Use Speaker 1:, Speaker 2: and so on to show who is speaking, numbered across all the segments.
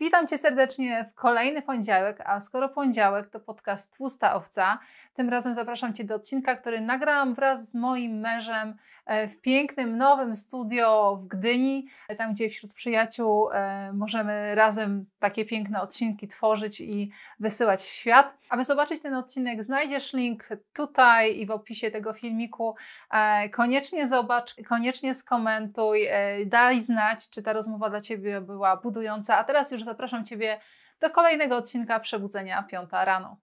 Speaker 1: Witam Cię serdecznie w kolejny poniedziałek, a skoro poniedziałek to podcast Tłusta Owca, tym razem zapraszam Cię do odcinka, który nagrałam wraz z moim mężem e, w pięknym, nowym studio w Gdyni, tam gdzie wśród przyjaciół e, możemy razem takie piękne odcinki tworzyć i wysyłać w świat. Aby zobaczyć ten odcinek, znajdziesz link tutaj i w opisie tego filmiku. E, koniecznie zobacz, koniecznie skomentuj, daj znać, czy ta rozmowa dla Ciebie była budująca, a teraz już zapraszam Ciebie do kolejnego odcinka Przebudzenia piąta rano.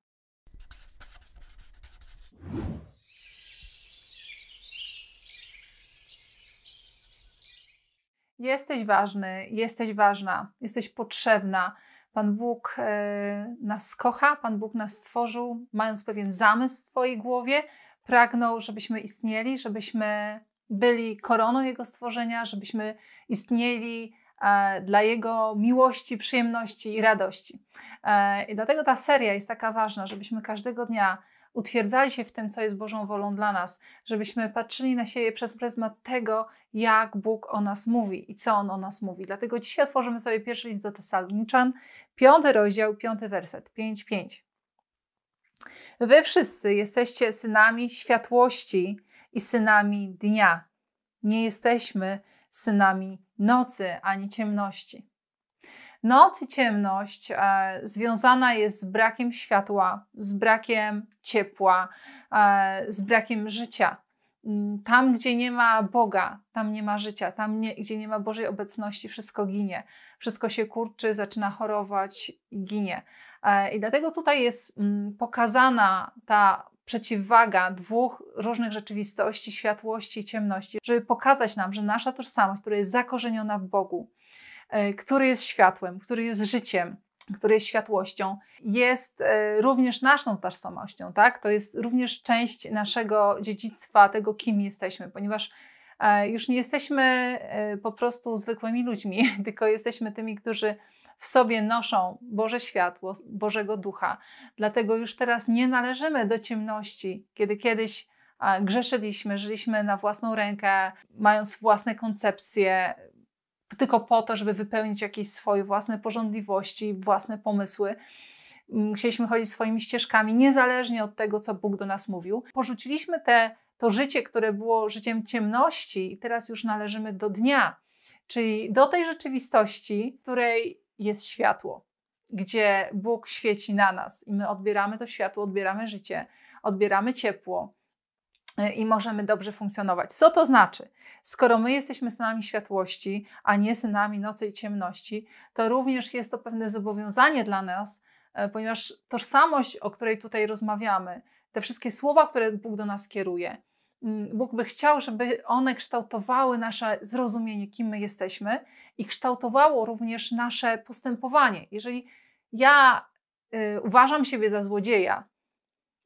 Speaker 1: Jesteś ważny, jesteś ważna, jesteś potrzebna. Pan Bóg e, nas kocha, Pan Bóg nas stworzył, mając pewien zamysł w swojej głowie, pragnął, żebyśmy istnieli, żebyśmy byli koroną Jego stworzenia, żebyśmy istnieli E, dla jego miłości, przyjemności i radości. E, I dlatego ta seria jest taka ważna, żebyśmy każdego dnia utwierdzali się w tym, co jest Bożą wolą dla nas, żebyśmy patrzyli na siebie przez pryzmat tego, jak Bóg o nas mówi i co On o nas mówi. Dlatego dzisiaj otworzymy sobie pierwszy list do Tesaloniczan, piąty rozdział, piąty werset, 5-5. Wy wszyscy jesteście synami światłości i synami dnia. Nie jesteśmy synami nocy ani ciemności. Noc i ciemność e, związana jest z brakiem światła, z brakiem ciepła, e, z brakiem życia. Mm, tam, gdzie nie ma Boga, tam nie ma życia, tam, nie, gdzie nie ma Bożej obecności, wszystko ginie. Wszystko się kurczy, zaczyna chorować i ginie. E, I dlatego tutaj jest m, mm, pokazana ta przeciwwaga dwóch różnych rzeczywistości, światłości i ciemności, żeby pokazać nam, że nasza tożsamość, która jest zakorzeniona w Bogu, e, który jest światłem, który jest życiem, który jest światłością, jest e, również naszą tożsamością, tak? To jest również część naszego dziedzictwa, tego kim jesteśmy, ponieważ e, już nie jesteśmy po prostu zwykłymi ludźmi, tylko jesteśmy tymi, którzy w sobie noszą Boże światło, Bożego Ducha. Dlatego już teraz nie należymy do ciemności, kiedy kiedyś grzeszyliśmy, żyliśmy na własną rękę, mając własne koncepcje, tylko po to, żeby wypełnić jakieś swoje własne porządliwości, własne pomysły. Mm, musieliśmy chodzić swoimi ścieżkami, niezależnie od tego, co Bóg do nas mówił. Porzuciliśmy te, to życie, które było życiem ciemności, i teraz już należymy do dnia, czyli do tej rzeczywistości, której jest światło, gdzie Bóg świeci na nas i my odbieramy to światło, odbieramy życie, odbieramy ciepło y, i możemy dobrze funkcjonować. Co to znaczy? Skoro my jesteśmy synami światłości, a nie synami nocy i ciemności, to również jest to pewne zobowiązanie dla nas, y, ponieważ tożsamość, o której tutaj rozmawiamy, te wszystkie słowa, które Bóg do nas kieruje, Bóg by chciał, żeby one kształtowały nasze zrozumienie, kim my jesteśmy i kształtowało również nasze postępowanie. Jeżeli ja y, uważam siebie za złodzieja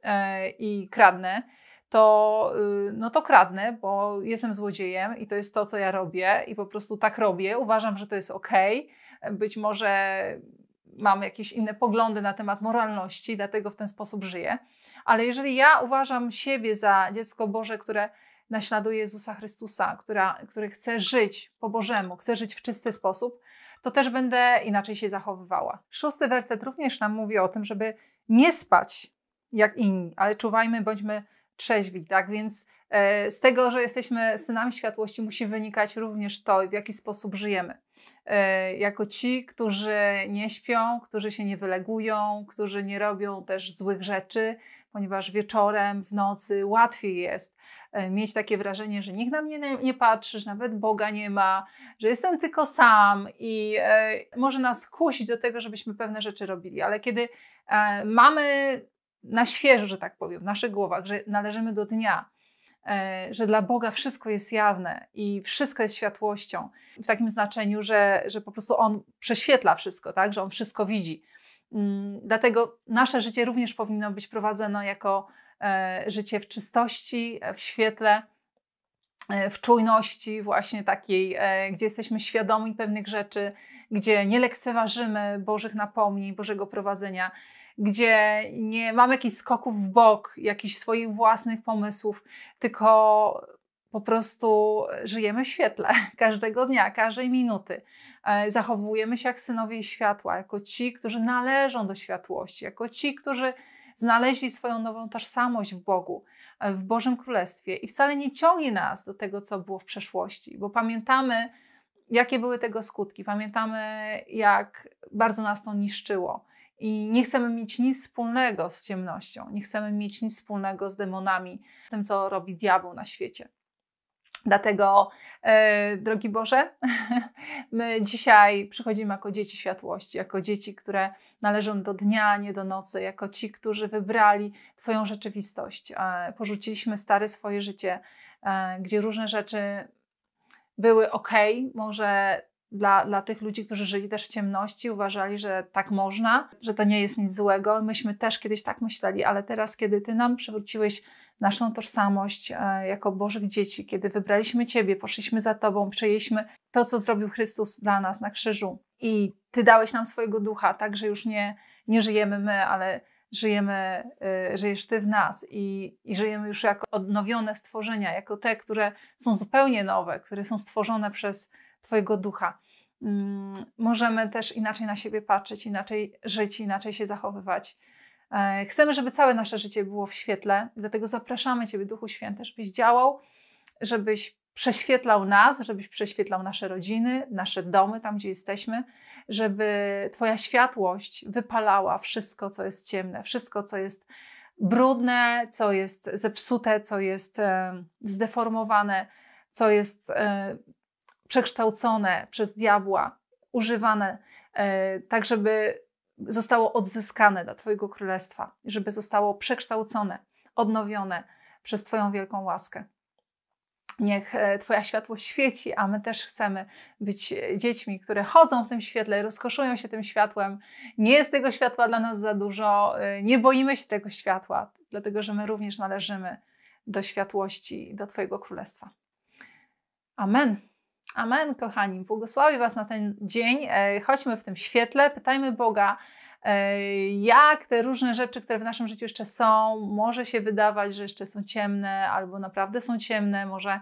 Speaker 1: e, i kradnę, to, y, no to kradnę, bo jestem złodziejem i to jest to, co ja robię i po prostu tak robię. Uważam, że to jest ok. Być może mam jakieś inne poglądy na temat moralności, dlatego w ten sposób żyję. Ale jeżeli ja uważam siebie za dziecko Boże, które naśladuje Jezusa Chrystusa, która, który chce żyć po Bożemu, chce żyć w czysty sposób, to też będę inaczej się zachowywała. Szósty werset również nam mówi o tym, żeby nie spać jak inni, ale czuwajmy, bądźmy trzeźwi, tak? Więc e, z tego, że jesteśmy synami światłości, musi wynikać również to, w jaki sposób żyjemy. E, jako ci, którzy nie śpią, którzy się nie wylegują, którzy nie robią też złych rzeczy, ponieważ wieczorem, w nocy łatwiej jest e, mieć takie wrażenie, że nikt na mnie nie, patrzy, że nawet Boga nie ma, że jestem tylko sam i może nas kusić do tego, żebyśmy pewne rzeczy robili. Ale kiedy mamy na świeżo, że tak powiem, w naszych głowach, że należymy do dnia, e, że dla Boga wszystko jest jawne i wszystko jest światłością, w takim znaczeniu, że, że po prostu On prześwietla wszystko, tak? że On wszystko widzi. Mm, dlatego nasze życie również powinno być prowadzone jako e, życie w czystości, w świetle, e, w czujności, właśnie takiej, gdzie jesteśmy świadomi pewnych rzeczy, gdzie nie lekceważymy Bożych napomnień, Bożego prowadzenia, gdzie nie mamy jakichś skoków w bok, jakichś swoich własnych pomysłów, tylko po prostu żyjemy w świetle każdego dnia, każdej minuty. E, zachowujemy się jak synowie światła, jako ci, którzy należą do światłości, jako ci, którzy znaleźli swoją nową tożsamość w Bogu, e, w Bożym Królestwie i wcale nie ciągnie nas do tego, co było w przeszłości, bo pamiętamy, jakie były tego skutki, pamiętamy, jak bardzo nas to niszczyło. I nie chcemy mieć nic wspólnego z ciemnością, nie chcemy mieć nic wspólnego z demonami, z tym, co robi diabeł na świecie. Dlatego, e, drogi Boże, my dzisiaj przychodzimy jako dzieci światłości, jako dzieci, które należą do dnia, nie do nocy, jako ci, którzy wybrali Twoją rzeczywistość. E, porzuciliśmy stare swoje życie, e, gdzie różne rzeczy były ok, może dla, dla tych ludzi, którzy żyli też w ciemności, uważali, że tak można, że to nie jest nic złego. Myśmy też kiedyś tak myśleli, ale teraz, kiedy Ty nam przywróciłeś naszą tożsamość e, jako Bożych dzieci, kiedy wybraliśmy Ciebie, poszliśmy za Tobą, przejęliśmy to, co zrobił Chrystus dla nas na krzyżu i Ty dałeś nam swojego ducha, tak, że już nie, nie żyjemy my, ale żyjemy, e, żyjesz Ty w nas i, i żyjemy już jako odnowione stworzenia, jako te, które są zupełnie nowe, które są stworzone przez Twojego ducha. Mm, możemy też inaczej na siebie patrzeć, inaczej żyć, inaczej się zachowywać. E, chcemy, żeby całe nasze życie było w świetle, dlatego zapraszamy Ciebie, Duchu Święty, żebyś działał, żebyś prześwietlał nas, żebyś prześwietlał nasze rodziny, nasze domy, tam gdzie jesteśmy, żeby Twoja światłość wypalała wszystko, co jest ciemne, wszystko, co jest brudne, co jest zepsute, co jest zdeformowane, co jest e, przekształcone przez diabła, używane, e, tak żeby zostało odzyskane dla Twojego królestwa, żeby zostało przekształcone, odnowione przez Twoją wielką łaskę. Niech e, Twoja światło świeci, a my też chcemy być dziećmi, które chodzą w tym świetle, rozkoszują się tym światłem. Nie jest tego światła dla nas za dużo, e, nie boimy się tego światła, dlatego że my również należymy do światłości, do Twojego królestwa. Amen. Amen, kochani. Błogosławię Was na ten dzień. E, chodźmy w tym świetle, pytajmy Boga, e, jak te różne rzeczy, które w naszym życiu jeszcze są, może się wydawać, że jeszcze są ciemne, albo naprawdę są ciemne, może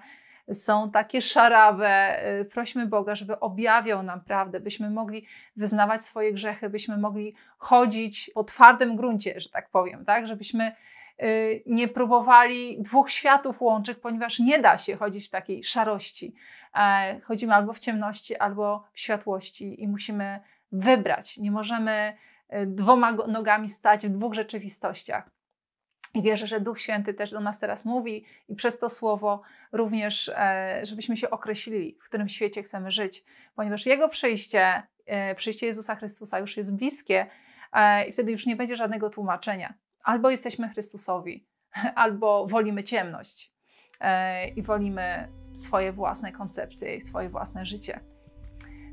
Speaker 1: są takie szarawe. E, prośmy Boga, żeby objawiał nam prawdę, byśmy mogli wyznawać swoje grzechy, byśmy mogli chodzić po twardym gruncie, że tak powiem, tak? Żebyśmy Y, nie próbowali dwóch światów łączyć, ponieważ nie da się chodzić w takiej szarości. E, chodzimy albo w ciemności, albo w światłości i musimy wybrać. Nie możemy y, dwoma nogami stać w dwóch rzeczywistościach. I wierzę, że Duch Święty też do nas teraz mówi i przez to słowo również, e, żebyśmy się określili, w którym świecie chcemy żyć, ponieważ Jego przyjście, e, przyjście Jezusa Chrystusa już jest bliskie i wtedy już nie będzie żadnego tłumaczenia. Albo jesteśmy Chrystusowi, albo wolimy ciemność e, i wolimy swoje własne koncepcje i swoje własne życie.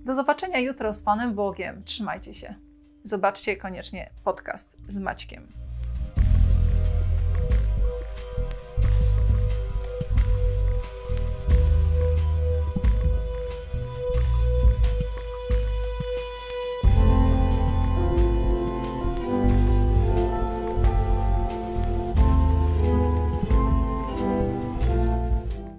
Speaker 1: Do zobaczenia jutro z Panem Bogiem. Trzymajcie się. Zobaczcie koniecznie podcast z Maćkiem.